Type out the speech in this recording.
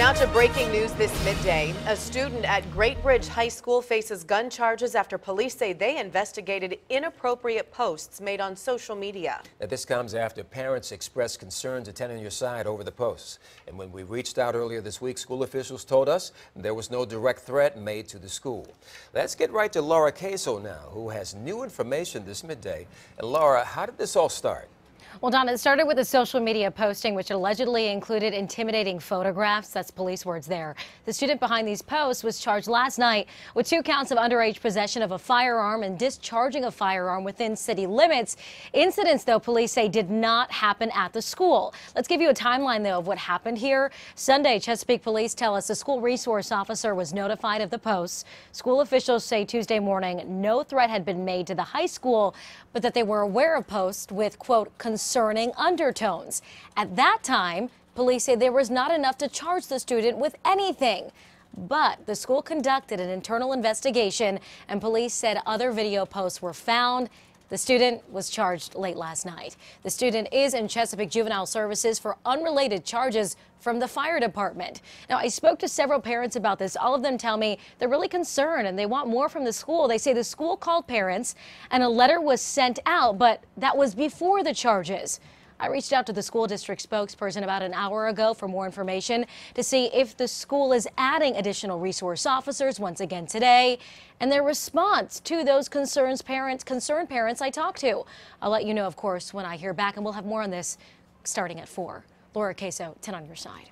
Now to breaking news this midday. A student at Great Bridge High School faces gun charges after police say they investigated inappropriate posts made on social media. Now this comes after parents expressed concerns attending your side over the posts. And when we reached out earlier this week, school officials told us there was no direct threat made to the school. Let's get right to Laura Queso now, who has new information this midday. And Laura, how did this all start? Well, Don, it started with a social media posting which allegedly included intimidating photographs. That's police words there. The student behind these posts was charged last night with two counts of underage possession of a firearm and discharging a firearm within city limits. Incidents, though, police say did not happen at the school. Let's give you a timeline, though, of what happened here. Sunday, Chesapeake police tell us the school resource officer was notified of the posts. School officials say Tuesday morning no threat had been made to the high school, but that they were aware of posts with, quote, concerning undertones. At that time, police say there was not enough to charge the student with anything. But the school conducted an internal investigation, and police said other video posts were found the student was charged late last night. The student is in Chesapeake Juvenile Services for unrelated charges from the fire department. Now, I spoke to several parents about this. All of them tell me they're really concerned and they want more from the school. They say the school called parents and a letter was sent out, but that was before the charges. I reached out to the school district spokesperson about an hour ago for more information to see if the school is adding additional resource officers once again today and their response to those concerns parents, concerned parents I talked to. I'll let you know, of course, when I hear back and we'll have more on this starting at 4. Laura Queso, 10 on your side.